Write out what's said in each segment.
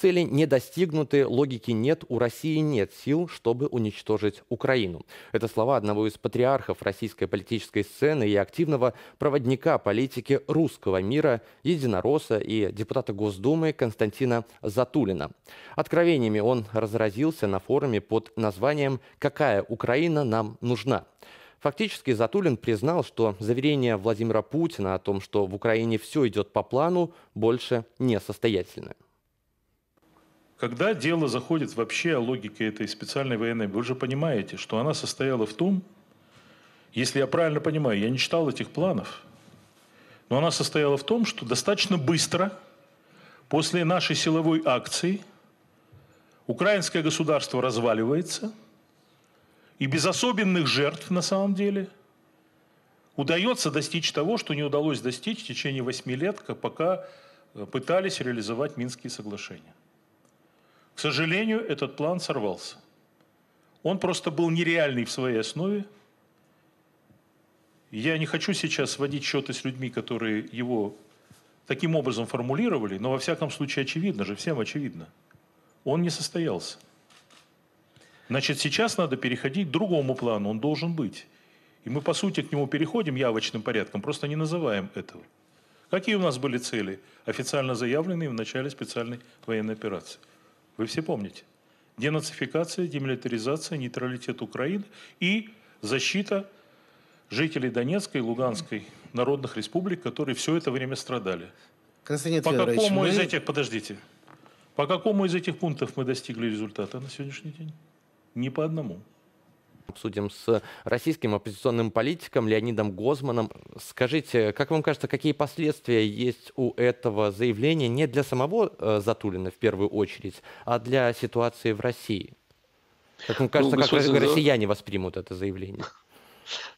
Цели не достигнуты, логики нет, у России нет сил, чтобы уничтожить Украину. Это слова одного из патриархов российской политической сцены и активного проводника политики русского мира, единоросса и депутата Госдумы Константина Затулина. Откровениями он разразился на форуме под названием «Какая Украина нам нужна?». Фактически Затулин признал, что заверения Владимира Путина о том, что в Украине все идет по плану, больше несостоятельны. Когда дело заходит вообще о логике этой специальной военной, вы же понимаете, что она состояла в том, если я правильно понимаю, я не читал этих планов, но она состояла в том, что достаточно быстро после нашей силовой акции украинское государство разваливается, и без особенных жертв на самом деле удается достичь того, что не удалось достичь в течение восьми лет, пока пытались реализовать Минские соглашения. К сожалению, этот план сорвался. Он просто был нереальный в своей основе. Я не хочу сейчас сводить счеты с людьми, которые его таким образом формулировали, но во всяком случае очевидно же, всем очевидно. Он не состоялся. Значит, сейчас надо переходить к другому плану, он должен быть. И мы, по сути, к нему переходим явочным порядком, просто не называем этого. Какие у нас были цели, официально заявленные в начале специальной военной операции? Вы все помните. Денацификация, демилитаризация, нейтралитет Украины и защита жителей Донецкой и Луганской народных республик, которые все это время страдали. Константин По какому мы... из этих, подождите, по какому из этих пунктов мы достигли результата на сегодняшний день? Ни по одному обсудим с российским оппозиционным политиком Леонидом Гозманом. Скажите, как вам кажется, какие последствия есть у этого заявления не для самого э, Затулина в первую очередь, а для ситуации в России? Как вам ну, кажется, ну, как россияне воспримут это заявление?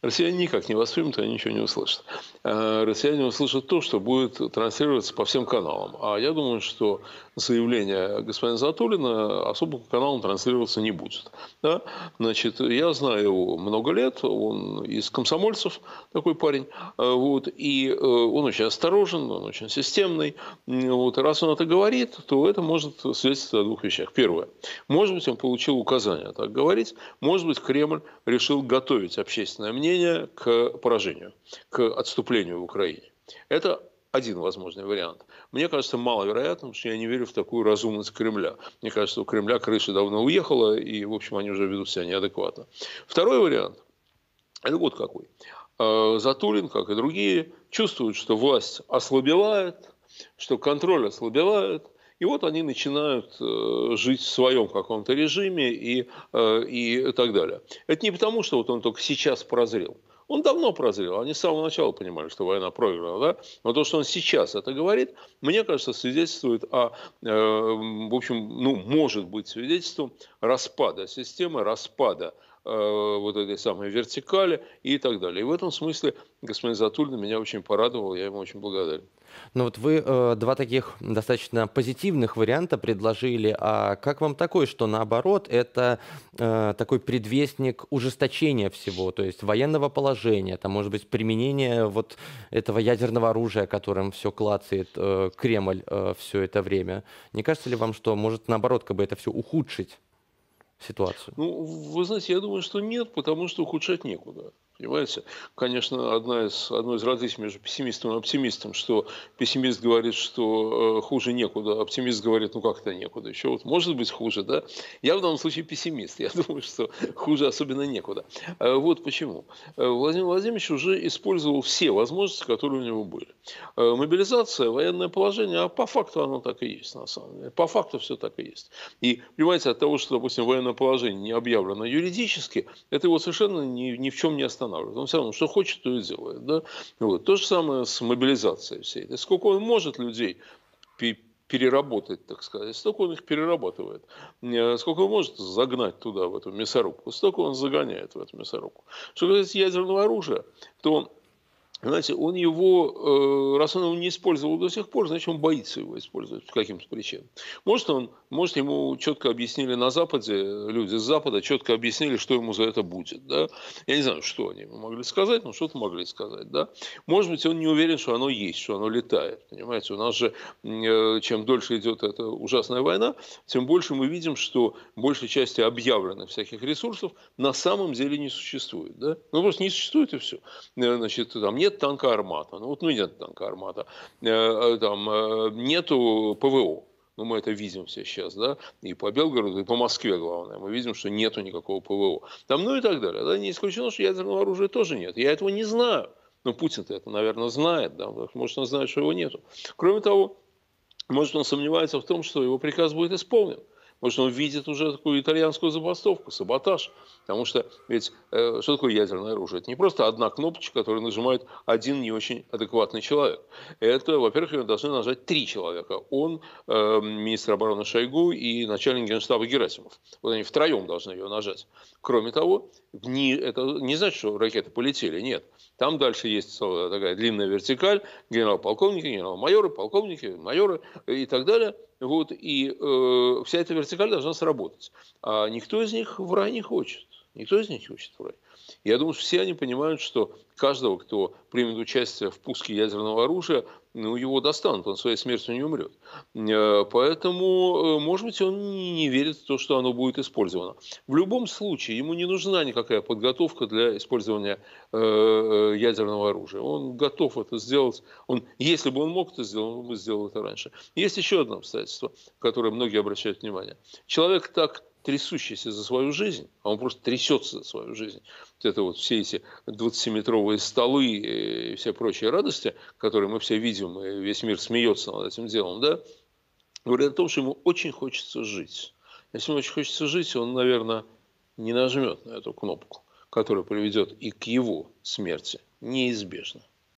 Россияне никак не воспримут, они ничего не услышат. Э, россияне услышат то, что будет транслироваться по всем каналам. А я думаю, что заявление господина Затулина особо по каналам транслироваться не будет. Да? Значит, я знаю его много лет, он из комсомольцев, такой парень, э, вот, и э, он очень осторожен, он очень системный. Вот, раз он это говорит, то это может свидетельствовать о двух вещах. Первое. Может быть, он получил указание так говорить, может быть, Кремль решил готовить общественное общественное мнение к поражению, к отступлению в Украине. Это один возможный вариант. Мне кажется маловероятным, что я не верю в такую разумность Кремля. Мне кажется, у Кремля крыша давно уехала, и, в общем, они уже ведут себя неадекватно. Второй вариант – это вот какой. А, Затулин, как и другие, чувствуют, что власть ослабевает, что контроль ослабевает, и вот они начинают э, жить в своем каком-то режиме и, э, и так далее. Это не потому, что вот он только сейчас прозрел. Он давно прозрел, они с самого начала понимали, что война проиграна, да? Но то, что он сейчас это говорит, мне кажется, свидетельствует о, э, в общем, ну, может быть свидетельством распада системы, распада Э, вот этой самой вертикали и так далее. И в этом смысле господин Затулин меня очень порадовал, я ему очень благодарен. Ну вот вы э, два таких достаточно позитивных варианта предложили. А как вам такое, что наоборот, это э, такой предвестник ужесточения всего, то есть военного положения, там, может быть, применение вот этого ядерного оружия, которым все клацает э, Кремль э, все это время. Не кажется ли вам, что может наоборот как бы это все ухудшить? ситуацию? Ну, вы знаете, я думаю, что нет, потому что ухудшать некуда. Понимаете? Конечно, одна из, одно из различий между пессимистом и оптимистом, что пессимист говорит, что э, хуже некуда, а оптимист говорит, ну как-то некуда. Еще вот может быть хуже, да? Я в данном случае пессимист. Я думаю, что хуже особенно некуда. Э, вот почему. Э, Владимир Владимирович уже использовал все возможности, которые у него были. Э, мобилизация, военное положение, а по факту оно так и есть, на самом деле. По факту все так и есть. И, понимаете, от того, что, допустим, военное положение не объявлено юридически, это его совершенно ни, ни в чем не останавливает останавливать. Он все равно, что хочет, то и делает. Да? Вот. То же самое с мобилизацией всей этой. Сколько он может людей переработать, так сказать, столько он их перерабатывает. Э, сколько он может загнать туда, в эту мясорубку, столько он загоняет в эту мясорубку. Что касается ядерного оружия, то знаете, он его, э, раз он его не использовал до сих пор, значит, он боится его использовать по каким-то причинам. Может, он, может, ему четко объяснили на Западе, люди с Запада четко объяснили, что ему за это будет. Да? Я не знаю, что они ему могли сказать, но что-то могли сказать. Да? Может быть, он не уверен, что оно есть, что оно летает. Понимаете, у нас же, э, чем дольше идет эта ужасная война, тем больше мы видим, что большей части объявленных всяких ресурсов на самом деле не существует. Да? Ну, просто не существует и все. Э, значит, там нет нет танка «Армата». Ну, вот ну нет танка «Армата». Э, э, там э, нету ПВО. Ну, мы это видим все сейчас, да, и по Белгороду, и по Москве, главное. Мы видим, что нету никакого ПВО. Там, ну и так далее. Да, не исключено, что ядерного оружия тоже нет. Я этого не знаю. Но ну, Путин-то это, наверное, знает, да, может, он знает, что его нету. Кроме того, может, он сомневается в том, что его приказ будет исполнен. Может, он видит уже такую итальянскую забастовку, саботаж. Потому что ведь э, что такое ядерное оружие? Это не просто одна кнопочка, которую нажимает один не очень адекватный человек. Это, во-первых, ее должны нажать три человека. Он, э, министр обороны Шойгу и начальник генштаба Герасимов. Вот они втроем должны ее нажать. Кроме того, не, это не значит, что ракеты полетели, нет. Там дальше есть целая такая длинная вертикаль, генерал-полковники, генерал-майоры, полковники, майоры и так далее – вот, и э, вся эта вертикаль должна сработать. А никто из них в рай не хочет. Никто из них не учит в Я думаю, что все они понимают, что каждого, кто примет участие в пуске ядерного оружия, ну, его достанут, он своей смертью не умрет. Э, поэтому, э, может быть, он не верит в то, что оно будет использовано. В любом случае, ему не нужна никакая подготовка для использования э, ядерного оружия. Он готов это сделать. Он, если бы он мог это сделать, он бы сделал это раньше. Есть еще одно обстоятельство, которое многие обращают внимание. Человек так трясущийся за свою жизнь, а он просто трясется за свою жизнь. Вот это вот все эти 20-метровые столы э, и все прочие радости, которые мы все видим, и весь мир смеется над этим делом, да, говорят о том, что ему очень хочется жить. Если ему очень хочется жить, он, наверное, не нажмет на эту кнопку, которая приведет и к его смерти неизбежно.